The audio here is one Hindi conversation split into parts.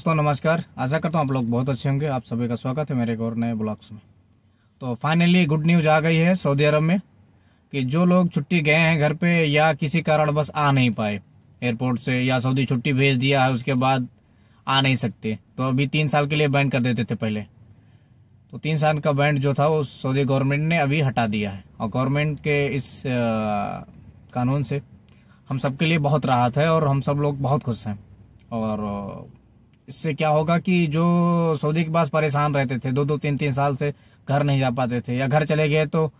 दोस्तों नमस्कार आशा करता हूँ आप लोग बहुत अच्छे होंगे आप सभी का स्वागत है मेरे एक और नए ब्लॉग्स में तो फाइनली गुड न्यूज आ गई है सऊदी अरब में कि जो लोग छुट्टी गए हैं घर पे या किसी कारण बस आ नहीं पाए एयरपोर्ट से या सऊदी छुट्टी भेज दिया है उसके बाद आ नहीं सकते तो अभी तीन साल के लिए बैन कर देते थे पहले तो तीन साल का बैंड जो था वो सऊदी गवर्नमेंट ने अभी हटा दिया है और गवर्नमेंट के इस कानून से हम सबके लिए बहुत राहत है और हम सब लोग बहुत खुश हैं और इससे क्या होगा कि जो सऊदी के पास परेशान रहते थे दो दो तीन तीन साल से घर नहीं जा पाते थे या घर चले गए तो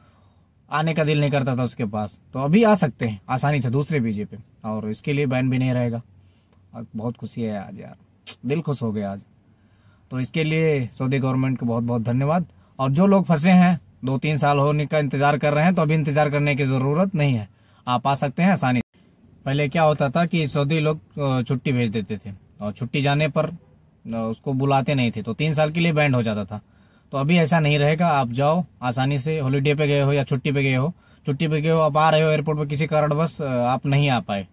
आने का दिल नहीं करता था उसके पास तो अभी आ सकते हैं आसानी से दूसरे बीजे पे और इसके लिए बैन भी नहीं रहेगा बहुत खुशी है आज यार दिल खुश हो गया आज तो इसके लिए सऊदी गवर्नमेंट को बहुत बहुत धन्यवाद और जो लोग फंसे हैं दो तीन साल होने का इंतजार कर रहे हैं तो अभी इंतजार करने की जरूरत नहीं है आप आ सकते हैं आसानी पहले क्या होता था कि सऊदी लोग छुट्टी भेज देते थे और छुट्टी जाने पर उसको बुलाते नहीं थे तो तीन साल के लिए बैंड हो जाता था तो अभी ऐसा नहीं रहेगा आप जाओ आसानी से हॉलीडे पे गए हो या छुट्टी पे गए हो छुट्टी पे गए हो आप आ रहे हो एयरपोर्ट पर किसी कारण बस आप नहीं आ पाए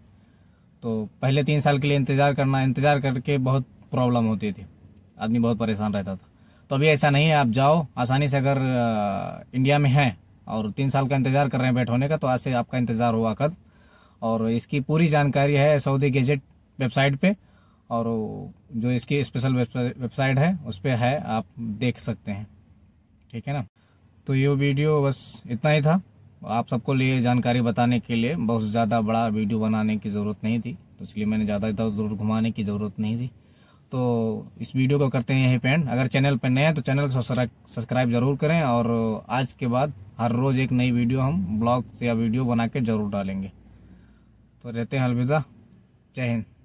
तो पहले तीन साल के लिए इंतजार करना इंतजार करके बहुत प्रॉब्लम होती थी आदमी बहुत परेशान रहता था तो अभी ऐसा नहीं है आप जाओ आसानी से अगर इंडिया में हैं और तीन साल का इंतजार कर रहे हैं बैठ होने का तो आज से आपका इंतजार हुआ कद और इसकी पूरी जानकारी है सऊदी गेजेट वेबसाइट पे और जो इसकी स्पेशल वेबसाइट है उस पर है आप देख सकते हैं ठीक है ना तो ये वीडियो बस इतना ही था आप सबको लिए जानकारी बताने के लिए बहुत ज़्यादा बड़ा वीडियो बनाने की ज़रूरत नहीं थी तो इसलिए मैंने ज़्यादा इधर उधर घुमाने की ज़रूरत नहीं थी तो इस वीडियो को करते हैं यही पेंट अगर चैनल पर नए हैं तो चैनल को सब्सक्राइब जरूर करें और आज के बाद हर रोज़ एक नई वीडियो हम ब्लॉग या वीडियो बना के जरूर डालेंगे तो रहते हैं अलविदा जय हिंद